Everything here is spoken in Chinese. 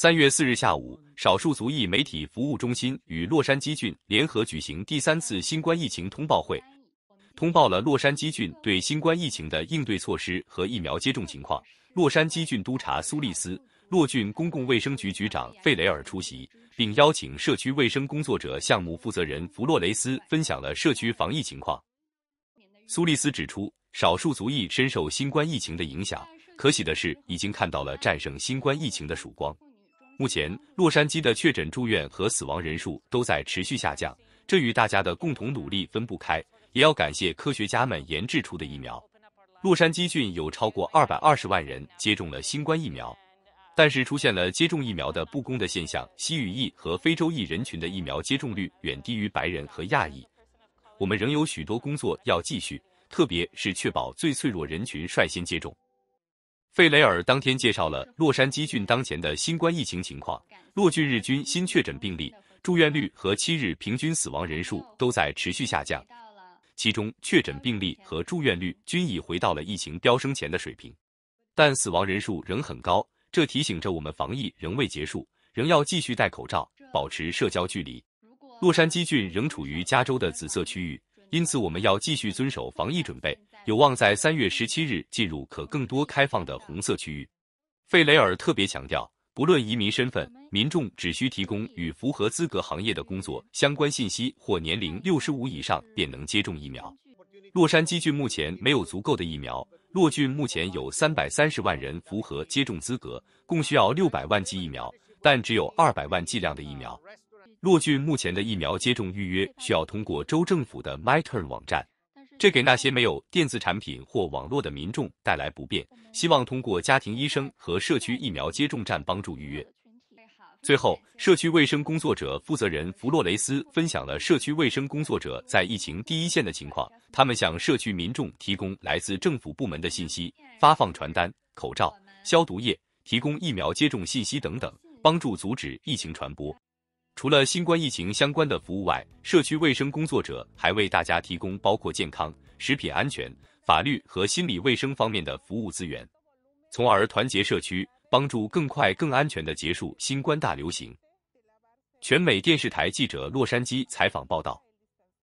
三月四日下午，少数族裔媒体服务中心与洛杉矶郡联合举行第三次新冠疫情通报会，通报了洛杉矶郡对新冠疫情的应对措施和疫苗接种情况。洛杉矶郡督察苏利斯、洛郡公共卫生局局长费雷尔出席，并邀请社区卫生工作者项目负责人弗洛雷斯分享了社区防疫情况。苏利斯指出，少数族裔深受新冠疫情的影响，可喜的是，已经看到了战胜新冠疫情的曙光。目前，洛杉矶的确诊、住院和死亡人数都在持续下降，这与大家的共同努力分不开，也要感谢科学家们研制出的疫苗。洛杉矶郡有超过二百二十万人接种了新冠疫苗，但是出现了接种疫苗的不公的现象，西语裔和非洲裔人群的疫苗接种率远低于白人和亚裔。我们仍有许多工作要继续，特别是确保最脆弱人群率先接种。费雷尔当天介绍了洛杉矶郡当前的新冠疫情情况。洛郡日均新确诊病例、住院率和七日平均死亡人数都在持续下降，其中确诊病例和住院率均已回到了疫情飙升前的水平，但死亡人数仍很高。这提醒着我们防疫仍未结束，仍要继续戴口罩、保持社交距离。洛杉矶郡仍处于加州的紫色区域。因此，我们要继续遵守防疫准备，有望在三月十七日进入可更多开放的红色区域。费雷尔特别强调，不论移民身份，民众只需提供与符合资格行业的工作相关信息，或年龄六十五以上便能接种疫苗。洛杉矶郡目前没有足够的疫苗，洛郡目前有三百三十万人符合接种资格，共需要六百万剂疫苗，但只有二百万剂量的疫苗。洛郡目前的疫苗接种预约需要通过州政府的 MyTurn 网站，这给那些没有电子产品或网络的民众带来不便。希望通过家庭医生和社区疫苗接种站帮助预约。最后，社区卫生工作者负责人弗洛雷斯分享了社区卫生工作者在疫情第一线的情况。他们向社区民众提供来自政府部门的信息，发放传单、口罩、消毒液，提供疫苗接种信息等等，帮助阻止疫情传播。除了新冠疫情相关的服务外，社区卫生工作者还为大家提供包括健康、食品安全、法律和心理卫生方面的服务资源，从而团结社区，帮助更快、更安全地结束新冠大流行。全美电视台记者洛杉矶采访报道。